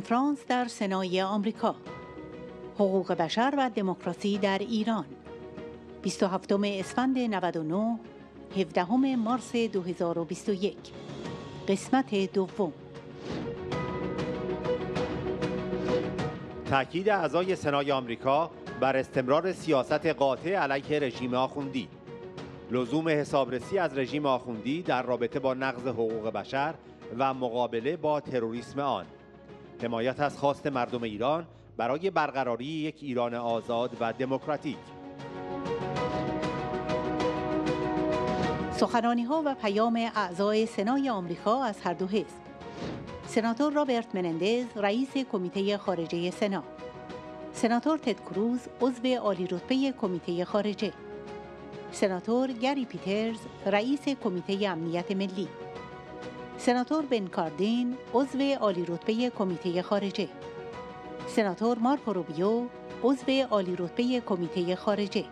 کنفرانس در سنای آمریکا حقوق بشر و دموکراسی در ایران 27 اسفند 99 17 مارس 2021 قسمت دوم تاکید اعضای سنای آمریکا بر استمرار سیاست قاطع علیه رژیم آخوندی لزوم حسابرسی از رژیم آخوندی در رابطه با نقض حقوق بشر و مقابله با تروریسم آن حمایت از خواست مردم ایران برای برقراری یک ایران آزاد و دموکراتیک سخنانی ها و پیام اعضای سنای آمریکا از هر دو حزب سناتور رابرت منندز رئیس کمیته خارجه سنا سناتور تد کروز عضو عالی رتبه کمیته خارجه سناتور گری پیترز رئیس کمیته امنیت ملی سناتور بن کاردین عضو عالی رتبه کمیته خارجه سناتور مارکو روبیو عضو عالی رتبه کمیته خارجه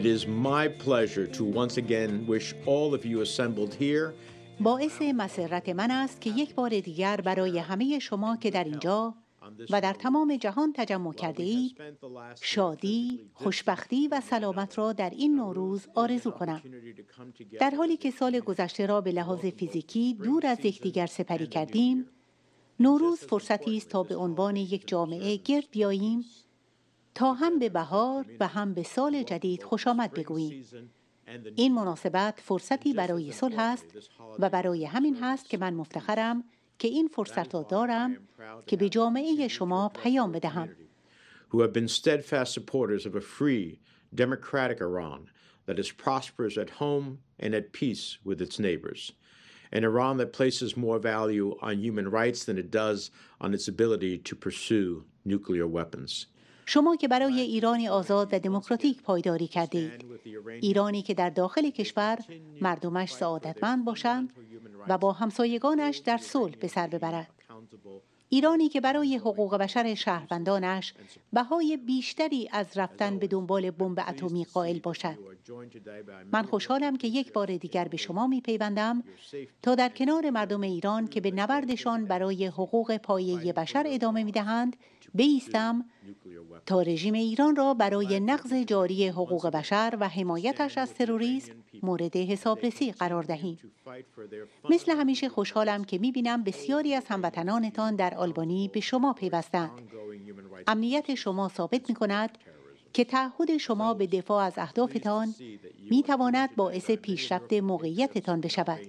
It is my pleasure to once again wish all of you assembled here باعث مسرت من است که یک بار دیگر برای همه شما که در اینجا و در تمام جهان تجمع کرده ای، شادی، خوشبختی و سلامت را در این نوروز آرزو کنم. در حالی که سال گذشته را به لحاظ فیزیکی دور از یکدیگر سپری کردیم، نوروز فرصتی است تا به عنوان یک جامعه گرد بیاییم تا هم به بهار و هم به سال جدید خوش آمد بگوییم. این مناسبت فرصتی برای صلح است و برای همین هست که من مفتخرم که این فرصت را دارم که به جامعه شما پیام بدهم. Who have been steadfast supporters of a free, democratic Iran that is prosperous at home and at peace with its neighbors. An Iran that places more value on human rights than it does on its ability to pursue nuclear weapons. شما که برای ایرانی آزاد و دموکراتیک پایداری کردید، ایرانی که در داخل کشور مردمش سعادتمند باشند و با همسایگانش در صلح به سر ببرد. ایرانی که برای حقوق بشر شهروندانش بهای بیشتری از رفتن به دنبال بمب اتمی قائل باشد من خوشحالم که یک بار دیگر به شما می پیوندم تا در کنار مردم ایران که به نبردشان برای حقوق پایه بشر ادامه می دهند بیستم تا رژیم ایران را برای نقض جاری حقوق بشر و حمایتش از تروریسم مورد حسابرسی قرار دهیم. مثل همیشه خوشحالم که میبینم بسیاری از هموطنانتان در آلبانی به شما پیوستند. امنیت شما ثابت می کند که تعهد شما به دفاع از اهدافتان می تواند باعث پیشرفت موقعیتتان بشود.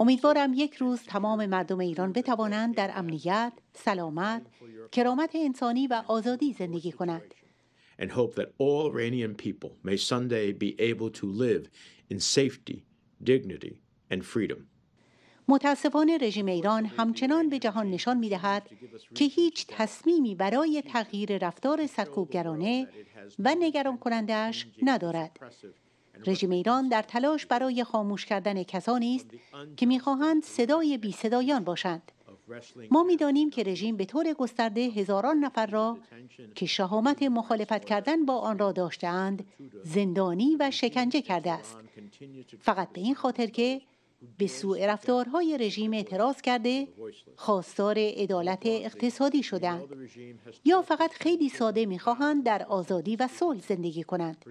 امیدوارم یک روز تمام مردم ایران بتوانند در امنیت، سلامت، کرامت انسانی و آزادی زندگی کنند. And متاسفانه رژیم ایران همچنان به جهان نشان می دهد که هیچ تصمیمی برای تغییر رفتار سرکوبگرانه و نگران کنندهش ندارد رژیم ایران در تلاش برای خاموش کردن کسانی است که میخواهند صدای بی صدایان باشند ما میدانیم که رژیم به طور گسترده هزاران نفر را که شهامت مخالفت کردن با آن را داشتهاند زندانی و شکنجه کرده است فقط به این خاطر که به سوء رفتارهای رژیم اعتراض کرده خواستار عدالت اقتصادی شدند یا فقط خیلی ساده میخواهند در آزادی و صلح زندگی کنند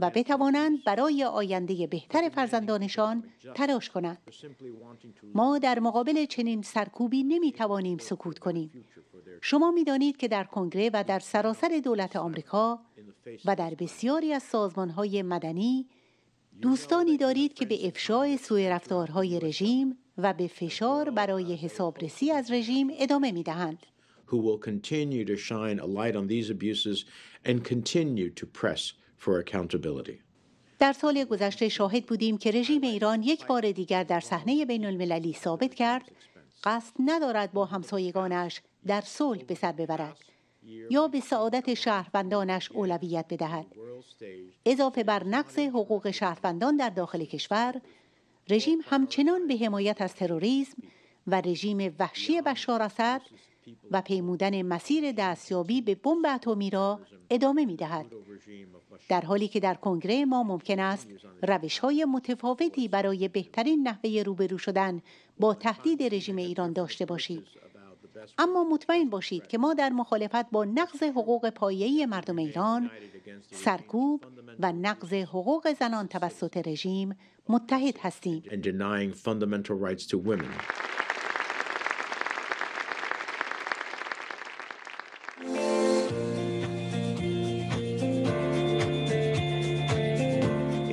و بتوانند برای آینده بهتر فرزندانشان تلاش کنند ما در مقابل چنین سرکوبی نمیتوانیم سکوت کنیم شما میدانید که در کنگره و در سراسر دولت آمریکا و در بسیاری از سازمانهای مدنی دوستانی دارید که به افشای سوی رفتارهای رژیم و به فشار برای حسابرسی از رژیم ادامه می دهند. در سال گذشته شاهد بودیم که رژیم ایران یک بار دیگر در صحنه بین المللی ثابت کرد قصد ندارد با همسایگانش در صلح به سر ببرد یا به سعادت شهروندانش اولویت بدهد اضافه بر نقض حقوق شهروندان در داخل کشور رژیم همچنان به حمایت از تروریسم و رژیم وحشی بشار اسد و پیمودن مسیر دستیابی به بمب اتمی را ادامه می دهد. در حالی که در کنگره ما ممکن است روش های متفاوتی برای بهترین نحوه روبرو شدن با تهدید رژیم ایران داشته باشید. اما مطمئن باشید که ما در مخالفت با نقض حقوق پایه‌ای مردم ایران سرکوب و نقض حقوق زنان توسط رژیم متحد هستیم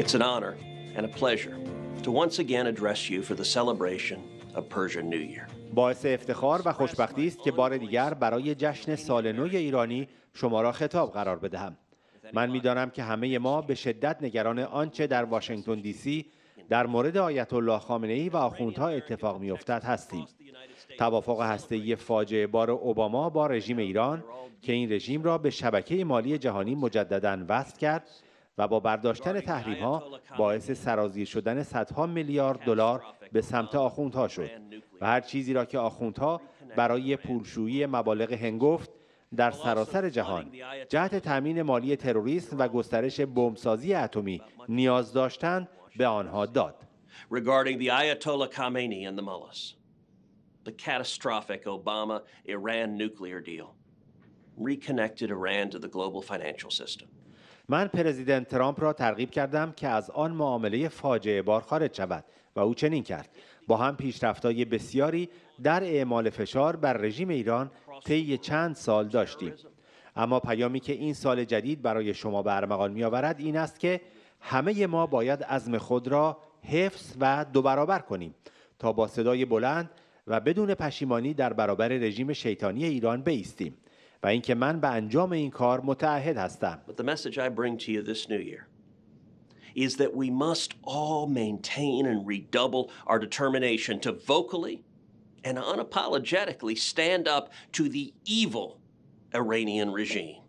It's an honor and a pleasure to once again address you for the celebration Persian New Year. باعث افتخار و خوشبختی است که بار دیگر برای جشن سال نو ایرانی شما را خطاب قرار بدهم. من میدانم که همه ما به شدت نگران آنچه در واشنگتن دی سی در مورد آیت الله خامنه ای و آخوندها اتفاق میافتد هستیم. توافق هسته‌ای فاجعه بار اوباما با رژیم ایران که این رژیم را به شبکه مالی جهانی مجددا وصل کرد و با برداشتن تحریم ها باعث سرازیر شدن صدها میلیارد دلار به سمت آخوندها شد و هر چیزی را که آخوندها برای پولشویی مبالغ هنگفت در سراسر جهان جهت تامین مالی تروریسم و گسترش بمبسازی اتمی نیاز داشتند به آنها داد. reconnected Iran to the global financial system. من پرزیدنت ترامپ را ترغیب کردم که از آن معامله فاجعه بار خارج شود و او چنین کرد با هم پیشرفتهای بسیاری در اعمال فشار بر رژیم ایران طی چند سال داشتیم اما پیامی که این سال جدید برای شما به ارمغان آورد این است که همه ما باید عزم خود را حفظ و دو برابر کنیم تا با صدای بلند و بدون پشیمانی در برابر رژیم شیطانی ایران بیستیم و اینکه من به انجام این کار متعهد هستم. But the message I bring to you this new year is that we must all maintain and redouble our determination to vocally and unapologetically stand up to the evil Iranian regime.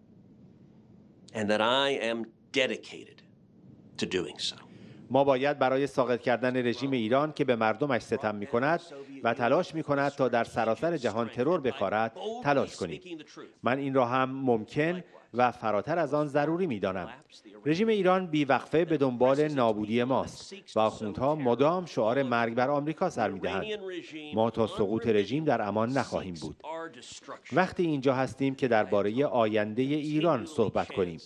And that I am dedicated to doing so. ما باید برای ساقط کردن رژیم ایران که به مردمش ستم می کند و تلاش می کند تا در سراسر جهان ترور بکارد تلاش کنیم من این را هم ممکن و فراتر از آن ضروری می دانم. رژیم ایران بیوقفه به دنبال نابودی ماست و آخوندها مدام شعار مرگ بر آمریکا سر می دهند. ما تا سقوط رژیم در امان نخواهیم بود. وقتی اینجا هستیم که درباره آینده ایران صحبت کنیم.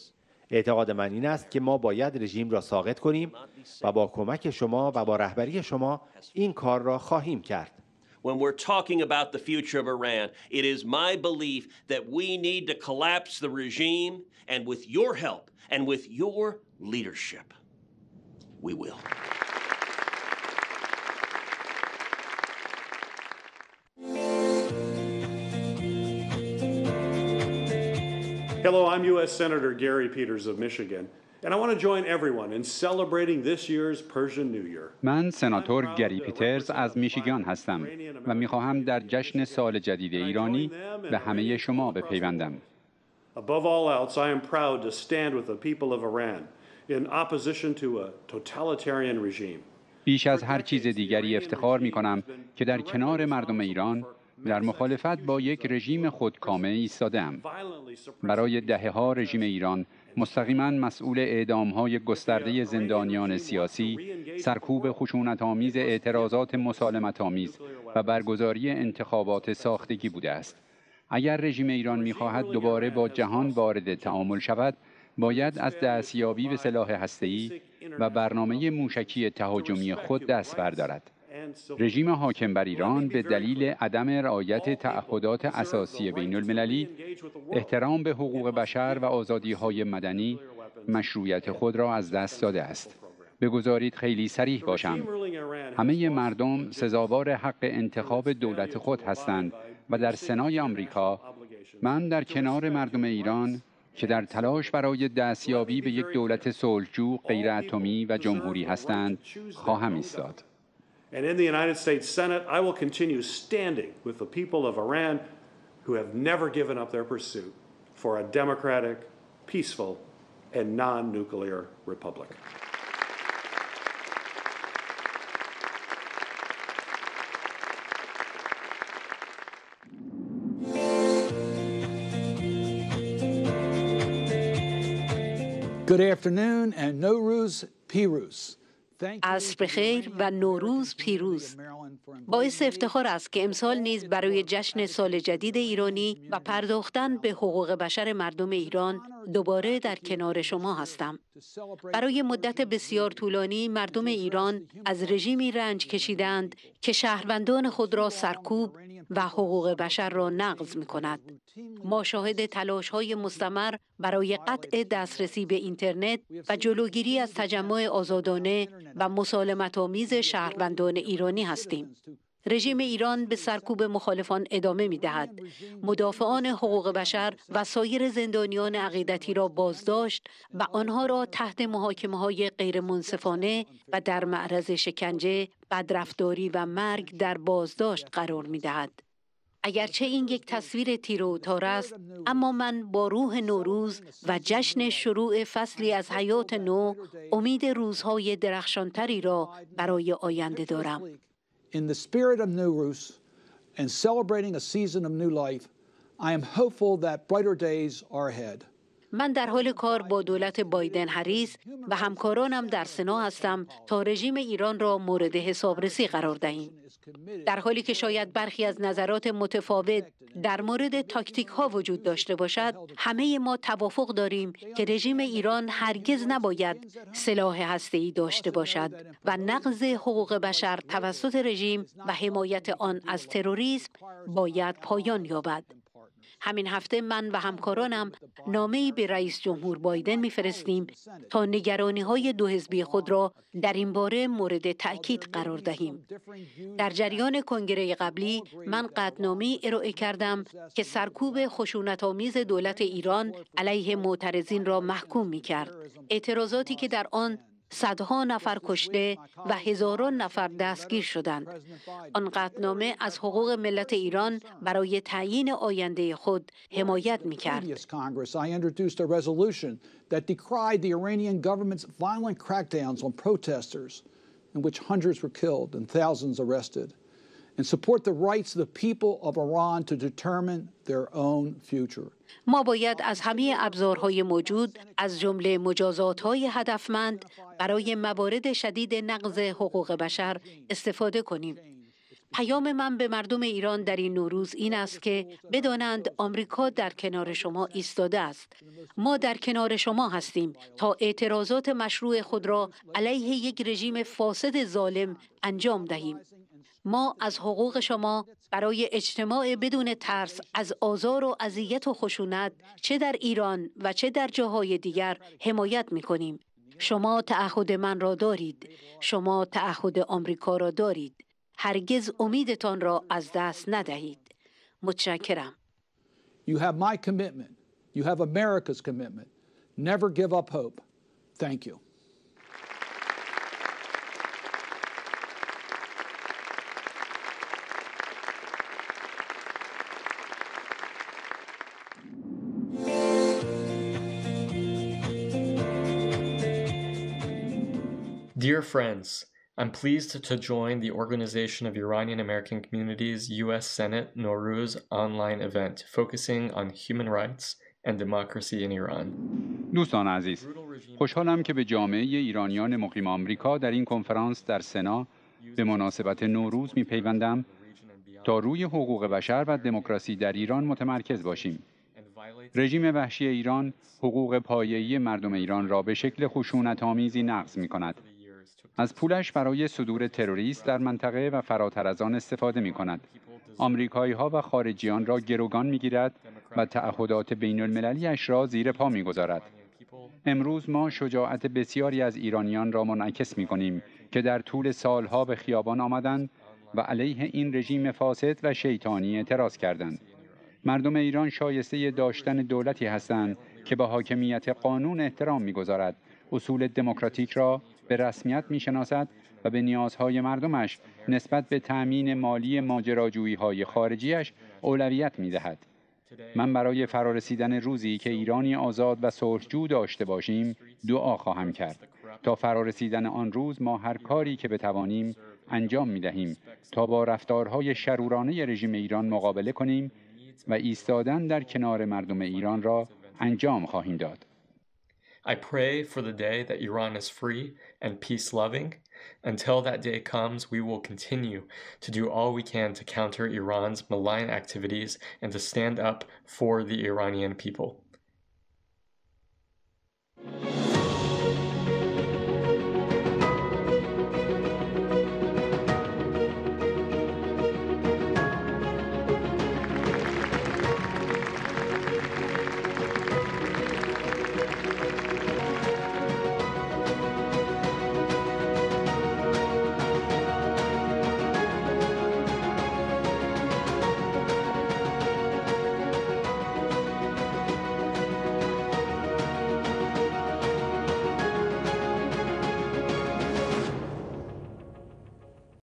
اعتقاد من این است که ما باید رژیم را ساقط کنیم و با کمک شما و با رهبری شما این کار را خواهیم کرد. when we're talking about the future of Iran, it is my belief that we need to collapse the regime, and with your help and with your leadership, we will. Hello, I'm U.S. Senator Gary Peters of Michigan. And I want to join everyone in celebrating this year's Persian New Year. من سناتور گری پیترز از میشیگان هستم و میخواهم در جشن سال جدید ایرانی به همه شما بپیوندم. Above all else, I am proud to stand with the people of Iran in opposition to a totalitarian regime. بیش از هر چیز دیگری افتخار می کنم که در کنار مردم ایران در مخالفت با یک رژیم خودکامه ایستادم. برای دهه ها رژیم ایران مستقیما مسئول اعدام های گسترده زندانیان سیاسی، سرکوب خشونت آمیز اعتراضات مسالمت آمیز و برگزاری انتخابات ساختگی بوده است. اگر رژیم ایران میخواهد دوباره با جهان وارد تعامل شود، باید از دستیابی به سلاح هسته‌ای و برنامه موشکی تهاجمی خود دست بردارد. رژیم حاکم بر ایران به دلیل عدم رعایت تعهدات اساسی بین المللی، احترام به حقوق بشر و آزادی های مدنی مشروعیت خود را از دست داده است. بگذارید خیلی سریح باشم. همه مردم سزاوار حق انتخاب دولت خود هستند و در سنای آمریکا من در کنار مردم ایران که در تلاش برای دستیابی به یک دولت صلحجو غیر اتمی و جمهوری هستند خواهم ایستاد and in the United States Senate, I will continue standing with the people of Iran who have never given up their pursuit for a democratic, peaceful, and non nuclear republic. Good afternoon and Nowruz Piruz. از خیر و نوروز پیروز باعث افتخار است که امسال نیز برای جشن سال جدید ایرانی و پرداختن به حقوق بشر مردم ایران دوباره در کنار شما هستم. برای مدت بسیار طولانی مردم ایران از رژیمی رنج کشیدند که شهروندان خود را سرکوب و حقوق بشر را نقض می کند. ما شاهد تلاش های مستمر برای قطع دسترسی به اینترنت و جلوگیری از تجمع آزادانه و مسالمت آمیز شهروندان ایرانی هستیم. رژیم ایران به سرکوب مخالفان ادامه می دهد. مدافعان حقوق بشر و سایر زندانیان عقیدتی را بازداشت و آنها را تحت محاکمه های غیرمنصفانه و در معرض شکنجه، بدرفتاری و مرگ در بازداشت قرار می دهد. اگرچه این یک تصویر تیر و تار است اما من با روح نوروز و جشن شروع فصلی از حیات نو امید روزهای درخشانتری را برای آینده دارم In the spirit of Nowruz and celebrating a season of new life, I am hopeful that brighter days are ahead. من در حال کار با دولت بایدن هریس و همکارانم در سنا هستم تا رژیم ایران را مورد حسابرسی قرار دهیم در حالی که شاید برخی از نظرات متفاوت در مورد تاکتیک ها وجود داشته باشد همه ما توافق داریم که رژیم ایران هرگز نباید سلاح هسته‌ای داشته باشد و نقض حقوق بشر توسط رژیم و حمایت آن از تروریسم باید پایان یابد همین هفته من و همکارانم نامه به رئیس جمهور بایدن میفرستیم تا نگرانی های دو حزبی خود را در این باره مورد تاکید قرار دهیم. در جریان کنگره قبلی من قدنامی ارائه کردم که سرکوب خشونت آمیز دولت ایران علیه معترضین را محکوم می کرد. اعتراضاتی که در آن صدها نفر کشته و هزاران نفر دستگیر شدند. آن قطنامه از حقوق ملت ایران برای تعیین آینده خود حمایت می کرد. in which hundreds were killed and thousands arrested. and support the rights of the people of Iran to determine their own future. ما باید از همه ابزارهای موجود از جمله مجازاتهای هدفمند برای موارد شدید نقض حقوق بشر استفاده کنیم. پیام من به مردم ایران در این نوروز این است که بدانند آمریکا در کنار شما ایستاده است. ما در کنار شما هستیم تا اعتراضات مشروع خود را علیه یک رژیم فاسد ظالم انجام دهیم. ما از حقوق شما برای اجتماع بدون ترس از آزار و اذیت و خشونت چه در ایران و چه در جاهای دیگر حمایت می کنیم. شما تعهد من را دارید. شما تعهد آمریکا را دارید. هرگز امیدتان را از دست ندهید. متشکرم. my commitment. Never give up hope. Dear friends, I'm pleased to join the Organization of Iranian American Communities U.S. Senate Noruz online event focusing on human rights and democracy in Iran. دوستان عزیز، خوشحالم که به جامعه ایرانیان مقیم آمریکا در این کنفرانس در سنا به مناسبت نوروز می پیوندم تا روی حقوق بشر و دموکراسی در ایران متمرکز باشیم. رژیم وحشی ایران حقوق پایه‌ای مردم ایران را به شکل خشونت آمیزی نقض می کند. از پولش برای صدور تروریست در منطقه و فراتر از آن استفاده می کند. آمریکایی ها و خارجیان را گروگان می گیرد و تعهدات بین المللیش را زیر پا می گذارد. امروز ما شجاعت بسیاری از ایرانیان را منعکس می کنیم که در طول سالها به خیابان آمدند و علیه این رژیم فاسد و شیطانی اعتراض کردند. مردم ایران شایسته داشتن دولتی هستند که به حاکمیت قانون احترام میگذارد اصول دموکراتیک را به رسمیت میشناسد و به نیازهای مردمش نسبت به تأمین مالی ماجراجویی های خارجیش اولویت میدهد. من برای فرارسیدن روزی که ایرانی آزاد و صلحجو داشته باشیم دعا خواهم کرد تا فرارسیدن آن روز ما هر کاری که بتوانیم انجام می دهیم تا با رفتارهای شرورانه رژیم ایران مقابله کنیم و ایستادن در کنار مردم ایران را انجام خواهیم داد. I pray for the day that Iran is free and peace loving. Until that day comes, we will continue to do all we can to counter Iran's malign activities and to stand up for the Iranian people.